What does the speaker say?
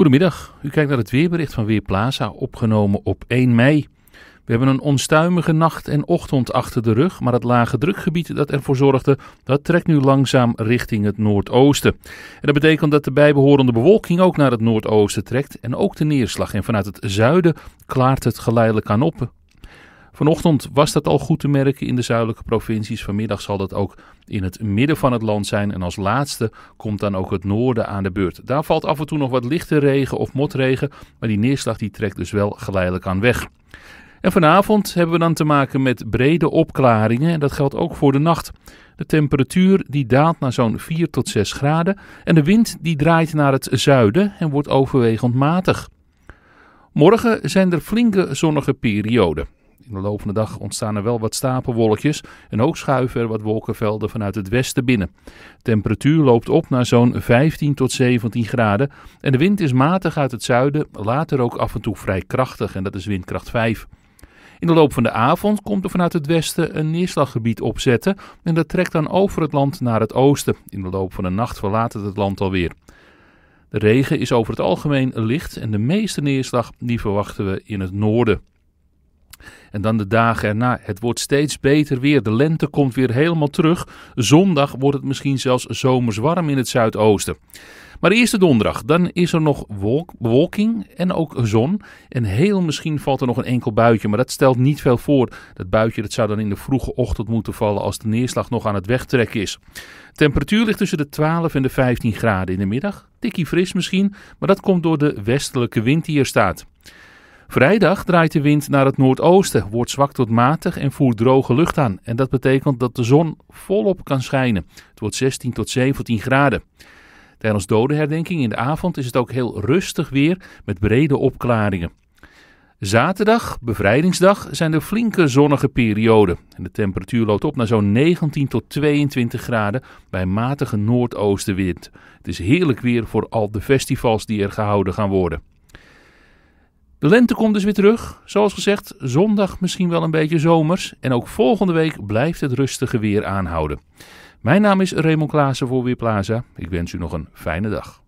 Goedemiddag, u kijkt naar het weerbericht van Weerplaza, opgenomen op 1 mei. We hebben een onstuimige nacht en ochtend achter de rug, maar het lage drukgebied dat ervoor zorgde, dat trekt nu langzaam richting het noordoosten. En dat betekent dat de bijbehorende bewolking ook naar het noordoosten trekt en ook de neerslag. En vanuit het zuiden klaart het geleidelijk aan op Vanochtend was dat al goed te merken in de zuidelijke provincies. Vanmiddag zal dat ook in het midden van het land zijn. En als laatste komt dan ook het noorden aan de beurt. Daar valt af en toe nog wat lichte regen of motregen. Maar die neerslag die trekt dus wel geleidelijk aan weg. En vanavond hebben we dan te maken met brede opklaringen en dat geldt ook voor de nacht. De temperatuur die daalt naar zo'n 4 tot 6 graden en de wind die draait naar het zuiden en wordt overwegend matig. Morgen zijn er flinke zonnige perioden in de loop van de dag ontstaan er wel wat stapelwolkjes en ook schuiven er wat wolkenvelden vanuit het westen binnen. Temperatuur loopt op naar zo'n 15 tot 17 graden en de wind is matig uit het zuiden, later ook af en toe vrij krachtig en dat is windkracht 5. In de loop van de avond komt er vanuit het westen een neerslaggebied opzetten en dat trekt dan over het land naar het oosten. In de loop van de nacht verlaat het het land alweer. De regen is over het algemeen licht en de meeste neerslag die verwachten we in het noorden. En dan de dagen erna. Het wordt steeds beter weer. De lente komt weer helemaal terug. Zondag wordt het misschien zelfs zomers warm in het zuidoosten. Maar eerst de donderdag, dan is er nog bewolking en ook zon. En heel misschien valt er nog een enkel buitje, maar dat stelt niet veel voor. Dat buitje dat zou dan in de vroege ochtend moeten vallen als de neerslag nog aan het wegtrekken is. Temperatuur ligt tussen de 12 en de 15 graden in de middag. Tikkie fris misschien, maar dat komt door de westelijke wind die er staat. Vrijdag draait de wind naar het noordoosten, wordt zwak tot matig en voert droge lucht aan. En dat betekent dat de zon volop kan schijnen. Het wordt 16 tot 17 graden. Tijdens dodenherdenking in de avond is het ook heel rustig weer met brede opklaringen. Zaterdag, bevrijdingsdag, zijn er flinke zonnige perioden. En de temperatuur loopt op naar zo'n 19 tot 22 graden bij matige noordoostenwind. Het is heerlijk weer voor al de festivals die er gehouden gaan worden. De lente komt dus weer terug. Zoals gezegd, zondag misschien wel een beetje zomers. En ook volgende week blijft het rustige weer aanhouden. Mijn naam is Raymond Klaassen voor Weerplaza. Ik wens u nog een fijne dag.